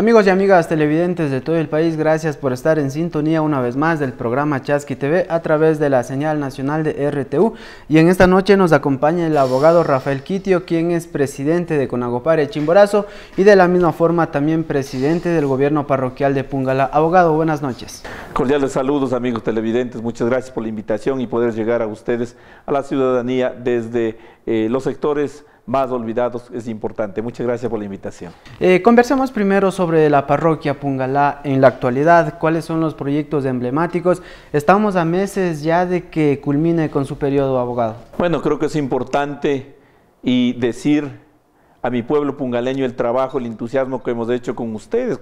Amigos y amigas televidentes de todo el país, gracias por estar en sintonía una vez más del programa Chasqui TV a través de la señal nacional de RTU. Y en esta noche nos acompaña el abogado Rafael Quitio, quien es presidente de Conagopare Chimborazo y de la misma forma también presidente del gobierno parroquial de Pungala. Abogado, buenas noches. Cordiales saludos amigos televidentes, muchas gracias por la invitación y poder llegar a ustedes, a la ciudadanía, desde eh, los sectores más olvidados es importante. Muchas gracias por la invitación. Eh, conversemos primero sobre la parroquia Pungalá en la actualidad, cuáles son los proyectos emblemáticos. Estamos a meses ya de que culmine con su periodo abogado. Bueno, creo que es importante y decir a mi pueblo pungaleño el trabajo, el entusiasmo que hemos hecho con ustedes,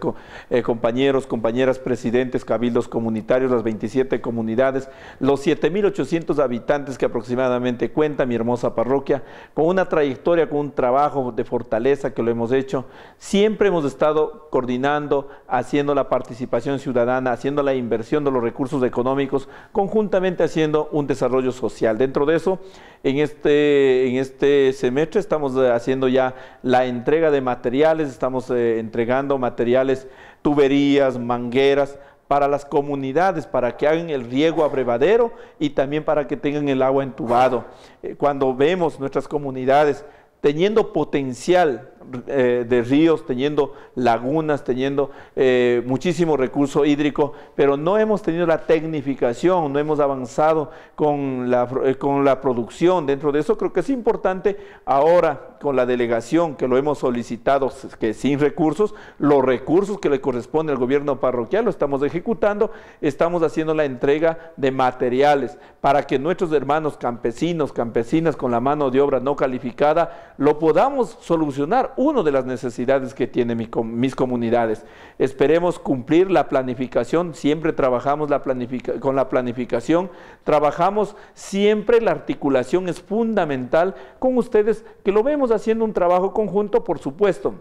eh, compañeros, compañeras, presidentes, cabildos comunitarios, las 27 comunidades, los 7.800 habitantes que aproximadamente cuenta mi hermosa parroquia, con una trayectoria, con un trabajo de fortaleza que lo hemos hecho. Siempre hemos estado coordinando, haciendo la participación ciudadana, haciendo la inversión de los recursos económicos, conjuntamente haciendo un desarrollo social. Dentro de eso, en este, en este semestre estamos haciendo ya la entrega de materiales, estamos eh, entregando materiales, tuberías, mangueras, para las comunidades, para que hagan el riego abrevadero y también para que tengan el agua entubado. Eh, cuando vemos nuestras comunidades teniendo potencial eh, de ríos, teniendo lagunas, teniendo eh, muchísimo recurso hídrico, pero no hemos tenido la tecnificación, no hemos avanzado con la, eh, con la producción. Dentro de eso creo que es importante ahora con la delegación que lo hemos solicitado, que sin recursos, los recursos que le corresponde al gobierno parroquial lo estamos ejecutando, estamos haciendo la entrega de materiales para que nuestros hermanos campesinos, campesinas con la mano de obra no calificada, lo podamos solucionar una de las necesidades que tiene mis comunidades. Esperemos cumplir la planificación, siempre trabajamos la con la planificación, trabajamos siempre, la articulación es fundamental con ustedes, que lo vemos haciendo un trabajo conjunto, por supuesto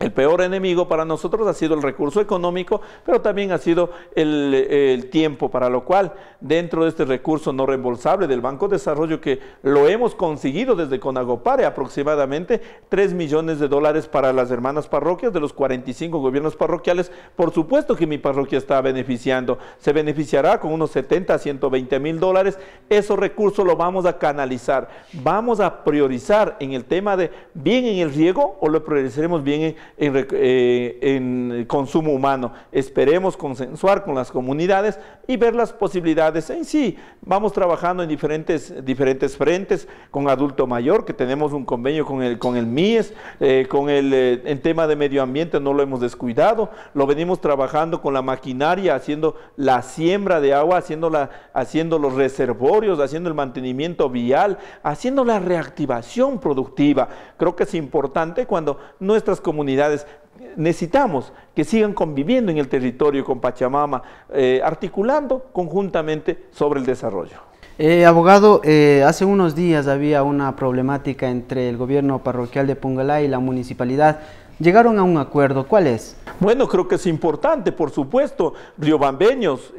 el peor enemigo para nosotros ha sido el recurso económico, pero también ha sido el, tiempo, para lo cual dentro de este recurso no reembolsable del Banco de Desarrollo, que lo hemos conseguido desde Conagopare, aproximadamente 3 millones de dólares para las hermanas parroquias de los 45 gobiernos parroquiales, por supuesto que mi parroquia está beneficiando, se beneficiará con unos 70 a 120 mil dólares, esos recursos lo vamos a canalizar, vamos a priorizar en el tema de bien en el riego o lo priorizaremos bien en en, eh, consumo humano. Esperemos consensuar con las comunidades y ver las posibilidades. En sí, vamos trabajando en diferentes, diferentes frentes, con adulto mayor, que tenemos un convenio con el, con el MIES, eh, con el, eh, en tema de medio ambiente no lo hemos descuidado, lo venimos trabajando con la maquinaria, haciendo la siembra de agua, haciendo, haciendo los reservorios, haciendo el mantenimiento vial, haciendo la reactivación productiva. Creo que es importante cuando nuestras comunidades necesitamos que sigan conviviendo en el territorio con Pachamama, eh, articulando conjuntamente sobre el desarrollo. Eh, abogado, eh, hace unos días había una problemática entre el gobierno parroquial de Pungalá y la municipalidad. Llegaron a un acuerdo, ¿cuál es? Bueno, creo que es importante, por supuesto, riobambeños,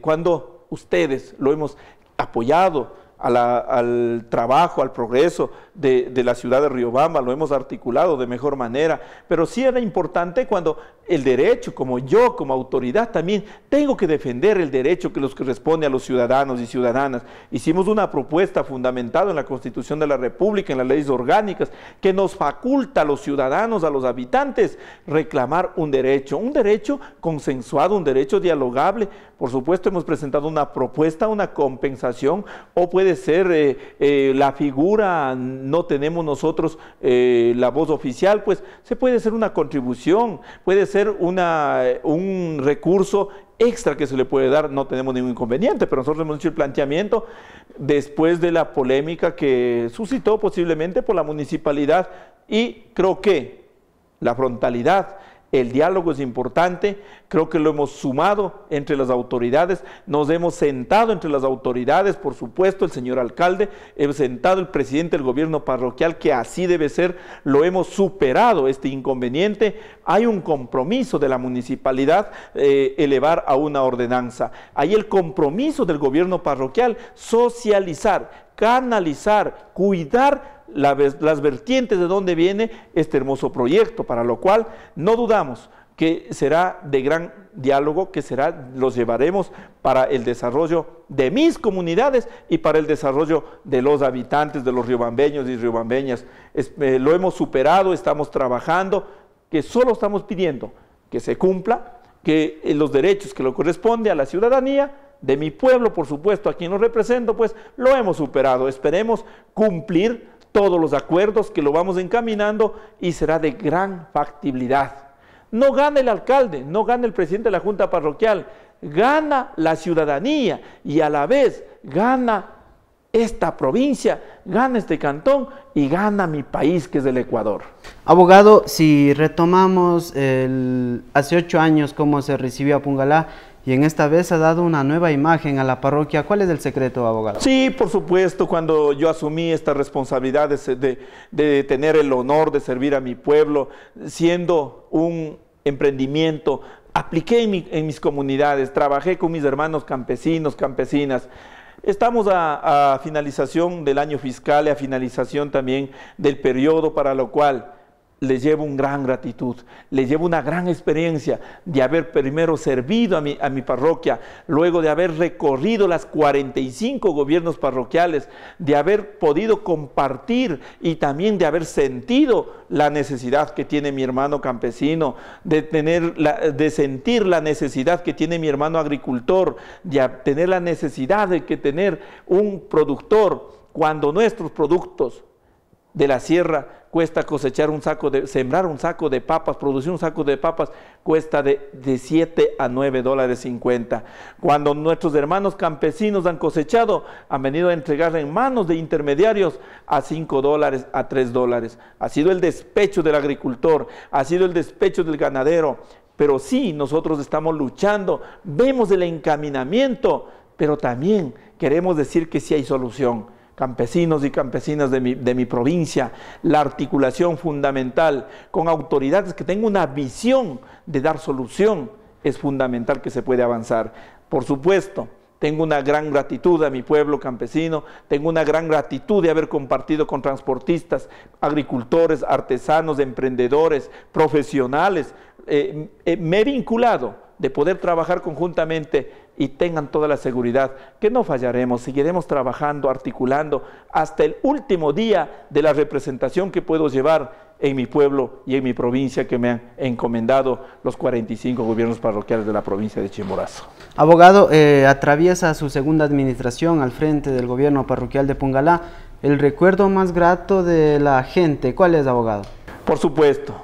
cuando ustedes lo hemos apoyado, al trabajo, al progreso de, la ciudad de Riobamba, lo hemos articulado de mejor manera, pero sí era importante cuando el derecho, como yo, como autoridad también, tengo que defender el derecho que los corresponde a los ciudadanos y ciudadanas. Hicimos una propuesta fundamentada en la Constitución de la República, en las leyes orgánicas, que nos faculta a los ciudadanos, a los habitantes, reclamar un derecho, un derecho consensuado, un derecho dialogable. Por supuesto, hemos presentado una propuesta, una compensación, o puede ser eh, eh, la figura, no tenemos nosotros eh, la voz oficial, pues se puede ser una contribución, puede ser un recurso extra que se le puede dar, no tenemos ningún inconveniente, pero nosotros hemos hecho el planteamiento después de la polémica que suscitó posiblemente por la municipalidad y creo que la frontalidad el diálogo es importante, creo que lo hemos sumado entre las autoridades, nos hemos sentado entre las autoridades, por supuesto, el señor alcalde, hemos sentado el presidente del gobierno parroquial, que así debe ser, lo hemos superado este inconveniente, hay un compromiso de la municipalidad eh, elevar a una ordenanza, hay el compromiso del gobierno parroquial, socializar, canalizar, cuidar las vertientes de dónde viene este hermoso proyecto, para lo cual no dudamos que será de gran diálogo que será, los llevaremos para el desarrollo de mis comunidades y para el desarrollo de los habitantes, de los riobambeños y riobambeñas. Eh, lo hemos superado, estamos trabajando, que solo estamos pidiendo que se cumpla, que eh, los derechos que le corresponde a la ciudadanía de mi pueblo, por supuesto, a quien lo represento, pues lo hemos superado. Esperemos cumplir todos los acuerdos que lo vamos encaminando y será de gran factibilidad. No gana el alcalde, no gana el presidente de la junta parroquial, gana la ciudadanía y a la vez gana esta provincia, gana este cantón y gana mi país que es el Ecuador. Abogado, si retomamos el, hace ocho años cómo se recibió a Pungalá, y en esta vez ha dado una nueva imagen a la parroquia. ¿Cuál es el secreto, abogado? Sí, por supuesto, cuando yo asumí esta responsabilidad de, tener el honor de servir a mi pueblo, siendo un emprendimiento, apliqué en, mis comunidades, trabajé con mis hermanos campesinos, campesinas, Estamos a, a, finalización del año fiscal y a finalización también del periodo para lo cual le llevo una gran gratitud, le llevo una gran experiencia de haber primero servido a mi, a mi parroquia, luego de haber recorrido las 45 gobiernos parroquiales, de haber podido compartir y también de haber sentido la necesidad que tiene mi hermano campesino, de, tener de sentir la necesidad que tiene mi hermano agricultor, de tener la necesidad de que tener un productor cuando nuestros productos de la sierra cuesta cosechar un saco de, sembrar un saco de papas, producir un saco de papas, cuesta de, de 7 a 9 dólares 50. Cuando nuestros hermanos campesinos han cosechado, han venido a entregar en manos de intermediarios a 5 dólares, a 3 dólares. Ha sido el despecho del agricultor, ha sido el despecho del ganadero, pero sí, nosotros estamos luchando, vemos el encaminamiento, pero también queremos decir que sí hay solución campesinos y campesinas de mi, de mi, provincia, la articulación fundamental con autoridades que tengan una visión de dar solución, es fundamental que se puede avanzar. Por supuesto, tengo una gran gratitud a mi pueblo campesino, tengo una gran gratitud de haber compartido con transportistas, agricultores, artesanos, emprendedores, profesionales. Eh, eh, me he vinculado de poder trabajar conjuntamente y tengan toda la seguridad que no fallaremos, seguiremos trabajando, articulando hasta el último día de la representación que puedo llevar en mi pueblo y en mi provincia que me han encomendado los 45 gobiernos parroquiales de la provincia de Chimborazo. Abogado, eh, atraviesa su segunda administración al frente del gobierno parroquial de Pungalá. El recuerdo más grato de la gente, ¿cuál es, abogado? Por supuesto,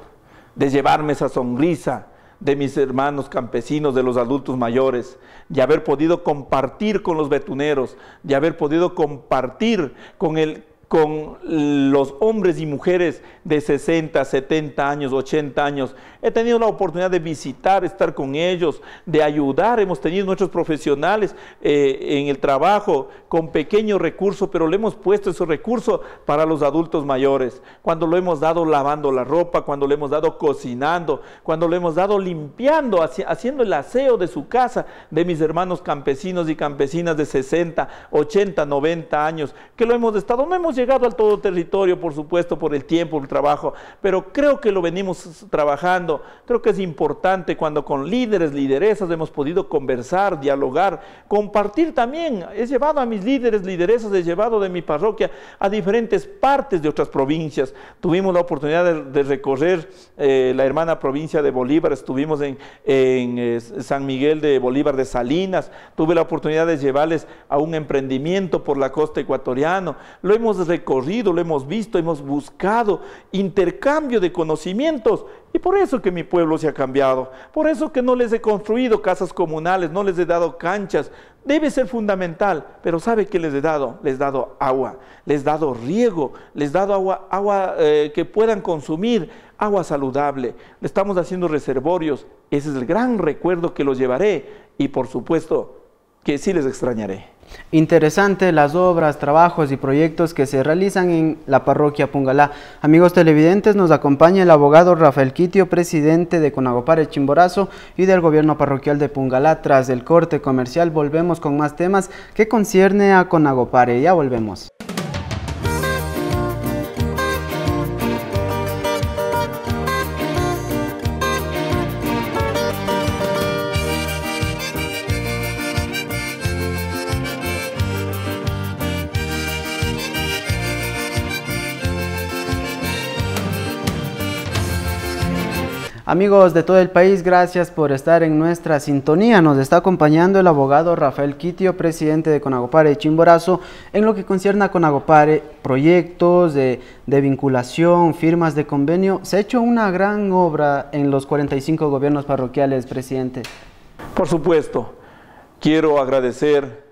de llevarme esa sonrisa, de mis hermanos campesinos, de los adultos mayores, de haber podido compartir con los betuneros, de haber podido compartir con el, con los hombres y mujeres de 60, 70 años, 80 años. He tenido la oportunidad de visitar, estar con ellos, de ayudar. Hemos tenido nuestros profesionales eh, en el trabajo con pequeños recursos, pero le hemos puesto esos recursos para los adultos mayores. Cuando lo hemos dado lavando la ropa, cuando lo hemos dado cocinando, cuando lo hemos dado limpiando, haciendo el aseo de su casa, de mis hermanos campesinos y campesinas de 60, 80, 90 años, que lo hemos estado, no hemos llegado al todo territorio, por supuesto, por el tiempo, el trabajo, pero creo que lo venimos trabajando. Creo que es importante cuando con líderes, lideresas hemos podido conversar, dialogar, compartir también. He llevado a mis líderes, lideresas, he llevado de mi parroquia a diferentes partes de otras provincias. Tuvimos la oportunidad de, recorrer eh, la hermana provincia de Bolívar, estuvimos en, eh, San Miguel de Bolívar de Salinas, tuve la oportunidad de llevarles a un emprendimiento por la costa ecuatoriana. Lo hemos recorrido, lo hemos visto, hemos buscado intercambio de conocimientos. Y por eso que mi pueblo se ha cambiado, por eso que no les he construido casas comunales, no les he dado canchas. Debe ser fundamental, pero ¿sabe qué les he dado? Les he dado agua, les he dado riego, les he dado agua, agua eh, que puedan consumir, agua saludable. Le estamos haciendo reservorios. Ese es el gran recuerdo que los llevaré y por supuesto que sí les extrañaré. Interesante las obras, trabajos y proyectos que se realizan en la parroquia Pungalá. Amigos televidentes, nos acompaña el abogado Rafael Quitio, presidente de Conagopare Chimborazo y del gobierno parroquial de Pungalá. Tras el corte comercial volvemos con más temas que concierne a Conagopare. Ya volvemos. Amigos de todo el país, gracias por estar en nuestra sintonía. Nos está acompañando el abogado Rafael Quitio, presidente de Conagopare Chimborazo, en lo que concierne a Conagopare, proyectos de, de vinculación, firmas de convenio. Se ha hecho una gran obra en los 45 gobiernos parroquiales, presidente. Por supuesto, quiero agradecer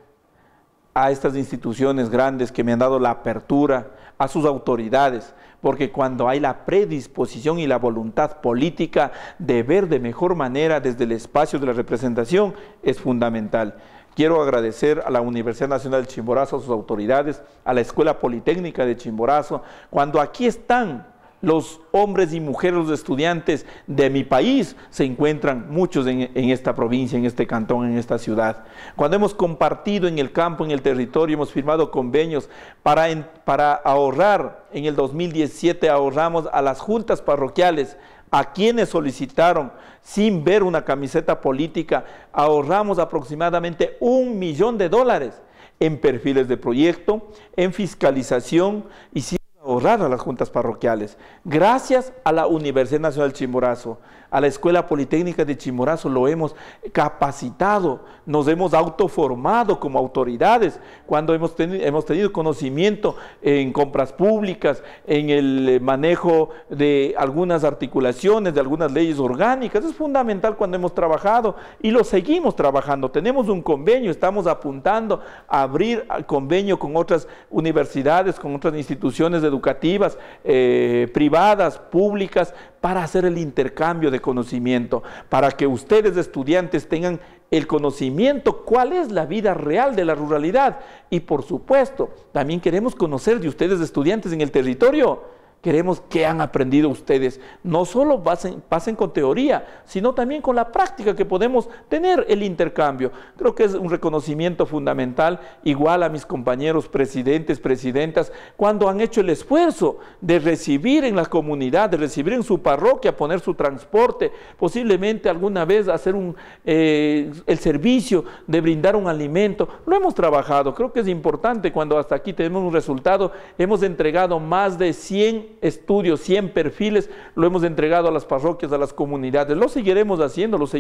a estas instituciones grandes que me han dado la apertura, a sus autoridades, porque cuando hay la predisposición y la voluntad política de ver de mejor manera desde el espacio de la representación, es fundamental. Quiero agradecer a la Universidad Nacional de Chimborazo, a sus autoridades, a la Escuela Politécnica de Chimborazo, cuando aquí están los hombres y mujeres, los estudiantes de mi país, se encuentran muchos en, esta provincia, en este cantón, en esta ciudad. Cuando hemos compartido en el campo, en el territorio, hemos firmado convenios para, para ahorrar, en el 2017 ahorramos a las juntas parroquiales, a quienes solicitaron sin ver una camiseta política, ahorramos aproximadamente un millón de dólares en perfiles de proyecto, en fiscalización y ahorrar a las juntas parroquiales. Gracias a la Universidad Nacional Chimborazo a la Escuela Politécnica de Chimborazo, lo hemos capacitado, nos hemos autoformado como autoridades, cuando hemos, tenido conocimiento en compras públicas, en el eh, manejo de algunas articulaciones, de algunas leyes orgánicas, es fundamental cuando hemos trabajado y lo seguimos trabajando. Tenemos un convenio, estamos apuntando a abrir convenio con otras universidades, con otras instituciones educativas, eh, privadas, públicas, para hacer el intercambio de conocimiento, para que ustedes estudiantes tengan el conocimiento, cuál es la vida real de la ruralidad. Y por supuesto, también queremos conocer de ustedes estudiantes en el territorio Queremos que han aprendido ustedes. No solo pasen, con teoría, sino también con la práctica que podemos tener el intercambio. Creo que es un reconocimiento fundamental, igual a mis compañeros presidentes, presidentas, cuando han hecho el esfuerzo de recibir en la comunidad, de recibir en su parroquia, poner su transporte, posiblemente alguna vez hacer un, eh, el servicio de brindar un alimento. Lo hemos trabajado. Creo que es importante cuando hasta aquí tenemos un resultado. Hemos entregado más de 100 estudios, 100 perfiles, lo hemos entregado a las parroquias, a las comunidades. Lo seguiremos haciendo, nos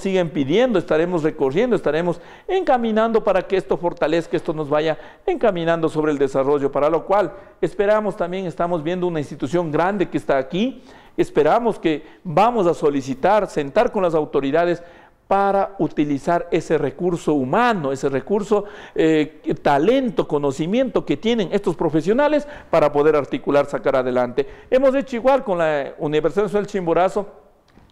siguen pidiendo, estaremos recorriendo, estaremos encaminando para que esto fortalezca, esto nos vaya encaminando sobre el desarrollo, para lo cual esperamos también, estamos viendo una institución grande que está aquí, esperamos que vamos a solicitar, sentar con las autoridades para utilizar ese recurso humano, ese recurso, eh, talento, conocimiento que tienen estos profesionales para poder articular, sacar adelante. Hemos hecho igual con la Universidad Nacional Chimborazo,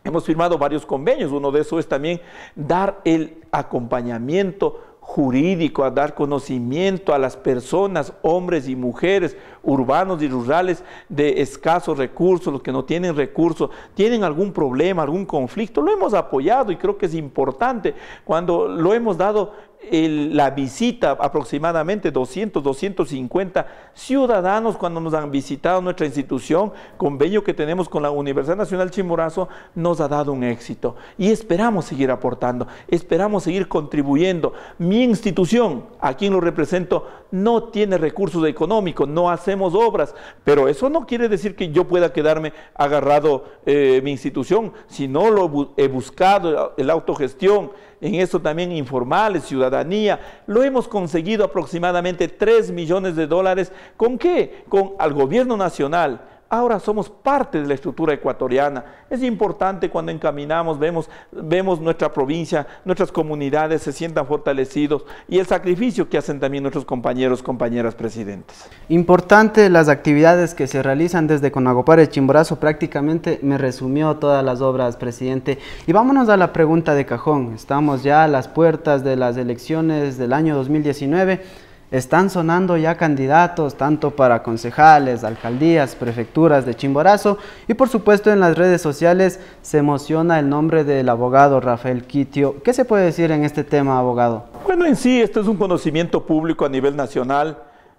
hemos firmado varios convenios, uno de esos es también dar el acompañamiento jurídico, a dar conocimiento a las personas, hombres y mujeres, urbanos y rurales de escasos recursos, los que no tienen recursos, tienen algún problema, algún conflicto. Lo hemos apoyado y creo que es importante cuando lo hemos dado la visita aproximadamente 200, 250 ciudadanos cuando nos han visitado nuestra institución, convenio que tenemos con la Universidad Nacional Chimborazo, nos ha dado un éxito y esperamos seguir aportando, esperamos seguir contribuyendo. Mi institución, a quien lo represento, no tiene recursos económicos, no hacemos obras, pero eso no quiere decir que yo pueda quedarme agarrado eh, mi institución, sino lo he buscado, eh, la autogestión, en eso también informales, ciudadanía, lo hemos conseguido aproximadamente 3 millones de dólares, ¿con qué? Con al gobierno nacional, Ahora somos parte de la estructura ecuatoriana. Es importante cuando encaminamos, vemos, vemos nuestra provincia, nuestras comunidades se sientan fortalecidos y el sacrificio que hacen también nuestros compañeros, compañeras presidentes. Importante las actividades que se realizan desde Conagopar, el Chimborazo, prácticamente me resumió todas las obras, presidente. Y vámonos a la pregunta de cajón. Estamos ya a las puertas de las elecciones del año 2019 están sonando ya candidatos tanto para concejales, alcaldías, prefecturas de Chimborazo y por supuesto en las redes sociales se emociona el nombre del abogado Rafael Quitio. ¿Qué se puede decir en este tema, abogado? Bueno, en sí, esto es un conocimiento público a nivel nacional.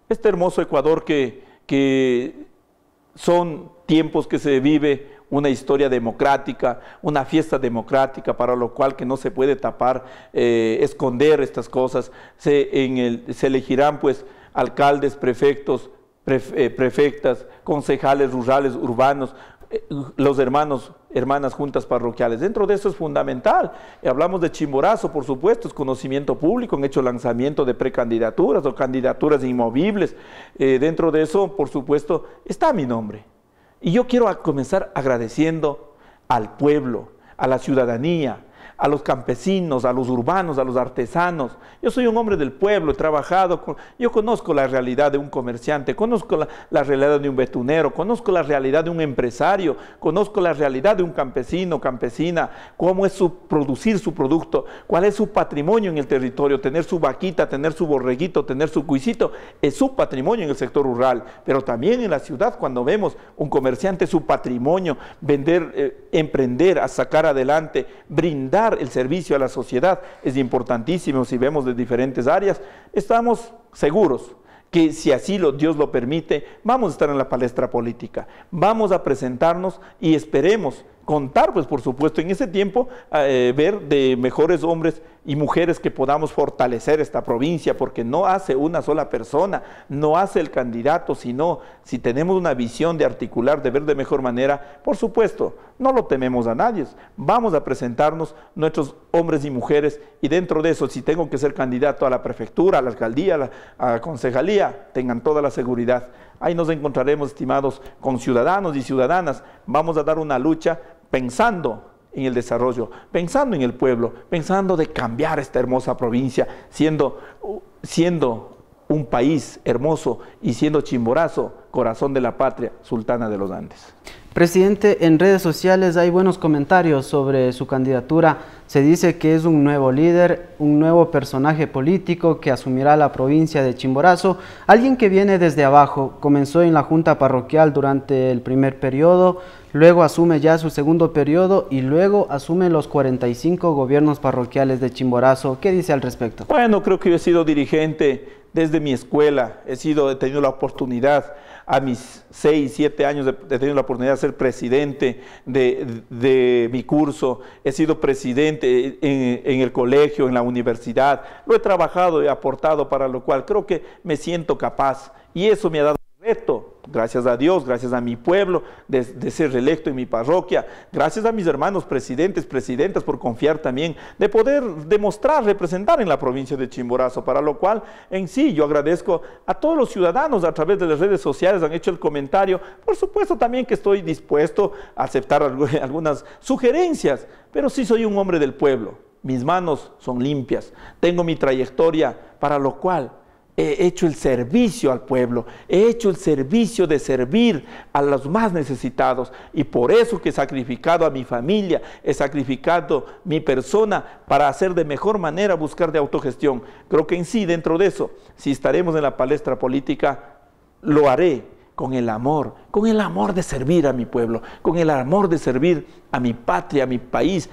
Este hermoso Ecuador que, que son tiempos que se vive una historia democrática, una fiesta democrática, para lo cual que no se puede tapar, eh, esconder estas cosas. Se, elegirán pues alcaldes, prefectos, eh, prefectas, concejales rurales, urbanos, eh, los hermanos, hermanas juntas parroquiales. Dentro de eso es fundamental. Hablamos de Chimborazo, por supuesto, es conocimiento público, han hecho lanzamiento de precandidaturas o candidaturas inmovibles. dentro de eso, por supuesto, está mi nombre. Y yo quiero comenzar agradeciendo al pueblo, a la ciudadanía, a los campesinos, a los urbanos, a los artesanos. Yo soy un hombre del pueblo, he trabajado, yo conozco la realidad de un comerciante, conozco la, realidad de un betunero, conozco la realidad de un empresario, conozco la realidad de un campesino, campesina, cómo es producir su producto, cuál es su patrimonio en el territorio, tener su vaquita, tener su borreguito, tener su cuisito, es su patrimonio en el sector rural, pero también en la ciudad cuando vemos un comerciante, su patrimonio, vender, eh, emprender, a sacar adelante, brindar el servicio a la sociedad es importantísimo si vemos de diferentes áreas, estamos seguros que si así lo, Dios lo permite, vamos a estar en la palestra política, vamos a presentarnos y esperemos contar, pues por supuesto, en ese tiempo, ah, eh, ver de mejores hombres y mujeres que podamos fortalecer esta provincia, porque no hace una sola persona, no hace el candidato, sino si tenemos una visión de articular, de ver de mejor manera, por supuesto, no lo tememos a nadie, vamos a presentarnos nuestros hombres y mujeres, y dentro de eso, si tengo que ser candidato a la prefectura, a la alcaldía, a la, a la concejalía, tengan toda la seguridad. Ahí nos encontraremos, estimados, con ciudadanos y ciudadanas. Vamos a dar una lucha pensando en el desarrollo, pensando en el pueblo, pensando de cambiar esta hermosa provincia, siendo, siendo un país hermoso y siendo Chimborazo, corazón de la patria, sultana de los Andes. Presidente, en redes sociales hay buenos comentarios sobre su candidatura. Se dice que es un nuevo líder, un nuevo personaje político que asumirá la provincia de Chimborazo, alguien que viene desde abajo, comenzó en la junta parroquial durante el primer periodo, luego asume ya su segundo periodo y luego asume los 45 gobiernos parroquiales de Chimborazo. ¿Qué dice al respecto? Bueno, creo que yo he sido dirigente desde mi escuela, he sido, tenido la oportunidad, a mis 6, 7 años he tenido la oportunidad de ser presidente de, mi curso, he sido presidente en, en, el colegio, en la universidad, lo he trabajado y aportado para lo cual creo que me siento capaz y eso me ha dado gracias a Dios, gracias a mi pueblo de, ser reelecto en mi parroquia, gracias a mis hermanos presidentes, presidentas por confiar también, de poder demostrar, representar en la provincia de Chimborazo, para lo cual en sí yo agradezco a todos los ciudadanos a través de las redes sociales, han hecho el comentario, por supuesto también que estoy dispuesto a aceptar algunas sugerencias, pero sí soy un hombre del pueblo, mis manos son limpias, tengo mi trayectoria, para lo cual he hecho el servicio al pueblo, he hecho el servicio de servir a los más necesitados y por eso que he sacrificado a mi familia, he sacrificado mi persona para hacer de mejor manera buscar de autogestión. Creo que en sí, dentro de eso, si estaremos en la palestra política, lo haré con el amor, con el amor de servir a mi pueblo, con el amor de servir a mi patria, a mi país,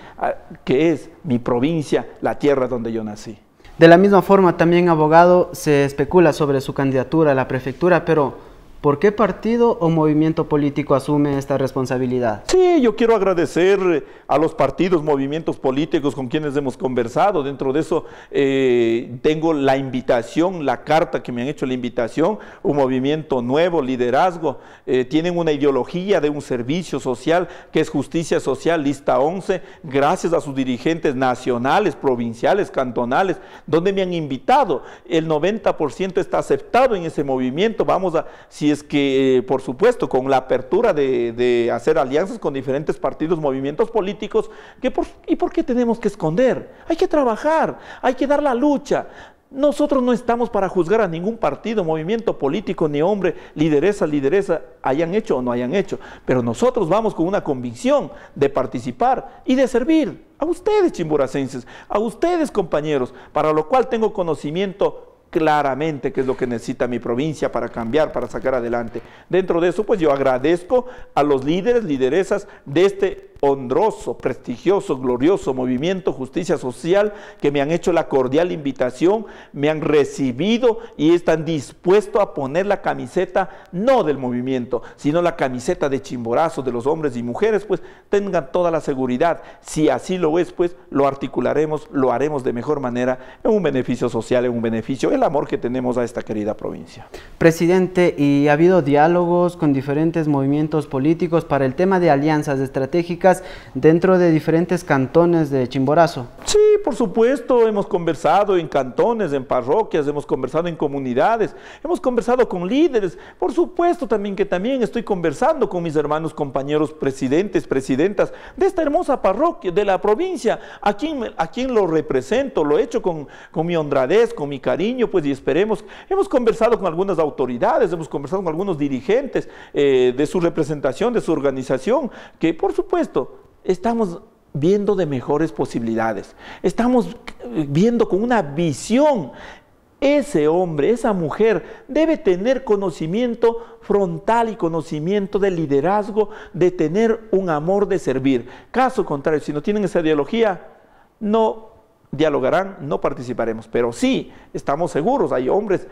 que es mi provincia, la tierra donde yo nací. De la misma forma, también abogado se especula sobre su candidatura a la prefectura, pero ¿Por qué partido o movimiento político asume esta responsabilidad? Sí, yo quiero agradecer eh, a los partidos, movimientos políticos con quienes hemos conversado. Dentro de eso eh, tengo la invitación, la carta que me han hecho, la invitación, un movimiento nuevo, liderazgo. Eh, tienen una ideología de un servicio social que es justicia social, lista 11, gracias a sus dirigentes nacionales, provinciales, cantonales, donde me han invitado. El 90% está aceptado en ese movimiento. Vamos a, si es que, eh, por supuesto, con la apertura de, hacer alianzas con diferentes partidos, movimientos políticos, que ¿y por qué tenemos que esconder? Hay que trabajar, hay que dar la lucha. Nosotros no estamos para juzgar a ningún partido, movimiento político, ni hombre, lideresa, lideresa, hayan hecho o no hayan hecho. Pero nosotros vamos con una convicción de participar y de servir a ustedes, chimboracenses, a ustedes, compañeros, para lo cual tengo conocimiento claramente qué es lo que necesita mi provincia para cambiar, para sacar adelante. Dentro de eso, pues yo agradezco a los líderes, lideresas de este honroso, prestigioso, glorioso movimiento Justicia Social que me han hecho la cordial invitación, me han recibido y están dispuestos a poner la camiseta no del movimiento, sino la camiseta de chimborazo de los hombres y mujeres, pues tengan toda la seguridad. Si así lo es, pues lo articularemos, lo haremos de mejor manera en un beneficio social, en un beneficio, el amor que tenemos a esta querida provincia. Presidente, ¿y ha habido diálogos con diferentes movimientos políticos para el tema de alianzas estratégicas? dentro de diferentes cantones de Chimborazo? Sí, por supuesto, hemos conversado en cantones, en parroquias, hemos conversado en comunidades, hemos conversado con líderes, por supuesto también que también estoy conversando con mis hermanos compañeros presidentes, presidentas de esta hermosa parroquia, de la provincia, a quien, a quien lo represento, lo he hecho con, mi honradez, con mi cariño, pues y esperemos. Hemos conversado con algunas autoridades, hemos conversado con algunos dirigentes eh, de su representación, de su organización, que por supuesto estamos viendo de mejores posibilidades. Estamos eh, viendo con una visión. Ese hombre, esa mujer debe tener conocimiento frontal y conocimiento de liderazgo, de tener un amor de servir. Caso contrario, si no tienen esa ideología, no dialogarán, no participaremos. Pero sí, estamos seguros, hay hombres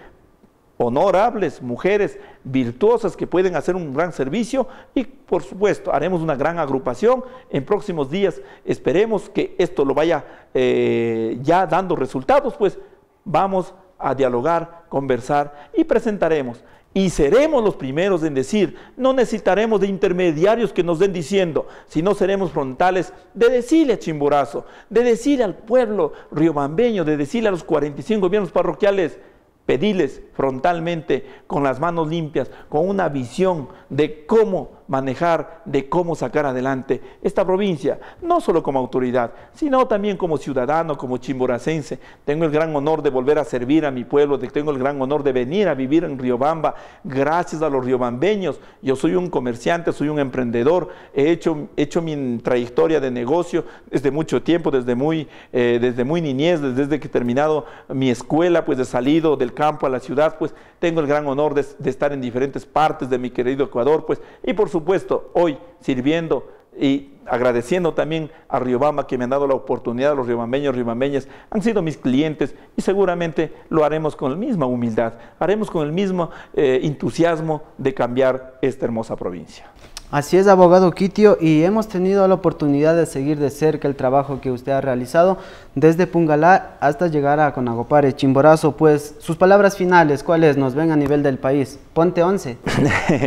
honorables, mujeres virtuosas que pueden hacer un gran servicio y por supuesto haremos una gran agrupación. En próximos días esperemos que esto lo vaya eh, ya dando resultados, pues vamos a dialogar, conversar y presentaremos. Y seremos los primeros en decir, no necesitaremos de intermediarios que nos den diciendo, sino seremos frontales de decirle a Chimborazo, de decirle al pueblo riobambeño, de decirle a los 45 gobiernos parroquiales, pediles frontalmente, con las manos limpias, con una visión de cómo manejar de cómo sacar adelante esta provincia, no solo como autoridad, sino también como ciudadano, como chimboracense. Tengo el gran honor de volver a servir a mi pueblo, tengo el gran honor de venir a vivir en Riobamba, gracias a los riobambeños. Yo soy un comerciante, soy un emprendedor, he hecho, hecho mi trayectoria de negocio desde mucho tiempo, desde muy, eh, desde muy niñez, desde que he terminado mi escuela, pues he salido del campo a la ciudad, pues tengo el gran honor de, de estar en diferentes partes de mi querido Ecuador, pues, y por supuesto, hoy sirviendo y agradeciendo también a Riobamba que me han dado la oportunidad, los riobameños, riobameñes, han sido mis clientes y seguramente lo haremos con la misma humildad, haremos con el mismo eh, entusiasmo de cambiar esta hermosa provincia. Así es, abogado Kitio, y hemos tenido la oportunidad de seguir de cerca el trabajo que usted ha realizado desde Pungalá hasta llegar a Conagopare, Chimborazo. Pues, sus palabras finales, ¿cuáles nos ven a nivel del país? Ponte 11.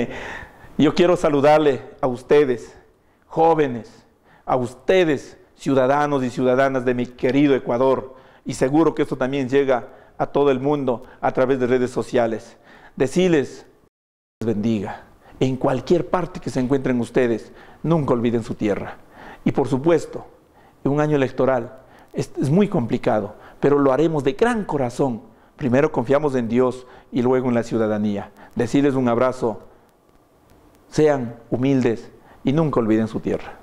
Yo quiero saludarle a ustedes, jóvenes, a ustedes, ciudadanos y ciudadanas de mi querido Ecuador, y seguro que esto también llega a todo el mundo a través de redes sociales. Deciles, les bendiga. En cualquier parte que se encuentren ustedes, nunca olviden su tierra. Y por supuesto, un año electoral es, muy complicado, pero lo haremos de gran corazón. Primero confiamos en Dios y luego en la ciudadanía. Decirles un abrazo sean humildes y nunca olviden su tierra.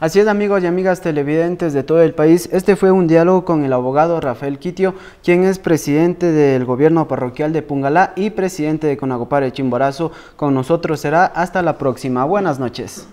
Así es amigos y amigas televidentes de todo el país, este fue un diálogo con el abogado Rafael Quitio, quien es presidente del gobierno parroquial de Pungalá y presidente de Conagopare Chimborazo. Con nosotros será hasta la próxima. Buenas noches.